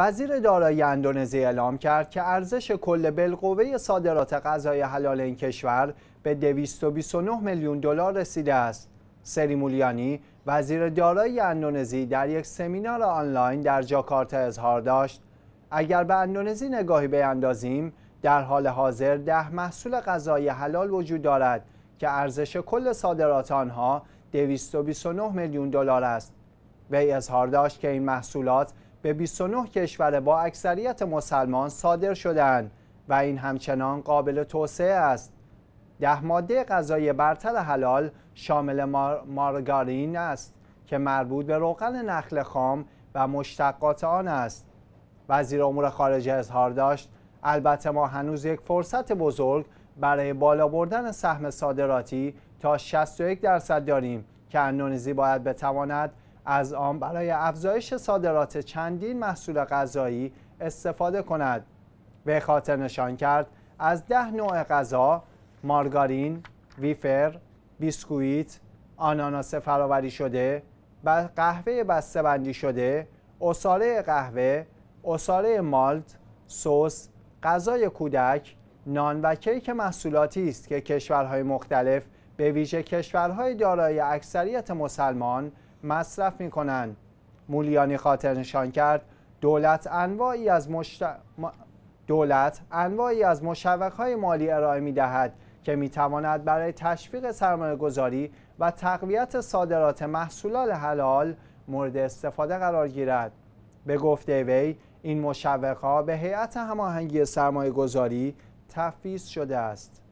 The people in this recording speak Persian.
وزیر دارایی اندونزی اعلام کرد که ارزش کل بالقوه صادرات غذای حلال این کشور به 229 میلیون دلار رسیده است. سری مولیانی وزیر دارایی اندونزی در یک سمینار آنلاین در جاکارتا اظهار داشت اگر به اندونزی نگاهی بیندازیم در حال حاضر ده محصول غذای حلال وجود دارد که ارزش کل صادرات آنها 229 میلیون دلار است وی اظهار داشت که این محصولات به 29 کشور با اکثریت مسلمان صادر شدند و این همچنان قابل توسعه است. ده ماده غذای برتر حلال شامل مارگارین است که مربوط به روغن نخل خام و مشتقات آن است. وزیر امور خارجه اظهار داشت البته ما هنوز یک فرصت بزرگ برای بالا بردن سهم صادراتی تا 61 درصد داریم که اندونزی باید بتواند از آن برای افزایش صادرات چندین محصول غذایی استفاده کند به خاطر نشان کرد از ده نوع غذا مارگارین، ویفر، بیسکویت، آناناس فراوری شده، قهوه بسته بندی شده، اصاره قهوه، اصاره مالت، سس، غذای کودک، نان و کیک محصولاتی است که کشورهای مختلف به ویژه کشورهای دارای اکثریت مسلمان مصرف می کنند. مولیانی خاطر نشان کرد دولت انواعی از مشت... دولت انواعی از مشوقهای مالی ارائه می دهد که می تواند برای تشویق سرمایه گذاری و تقویت صادرات محصولات حلال مورد استفاده قرار گیرد. به گفته وی این مشوقها به هیئت هماهنگی سرمایه گذاری تفیز شده است.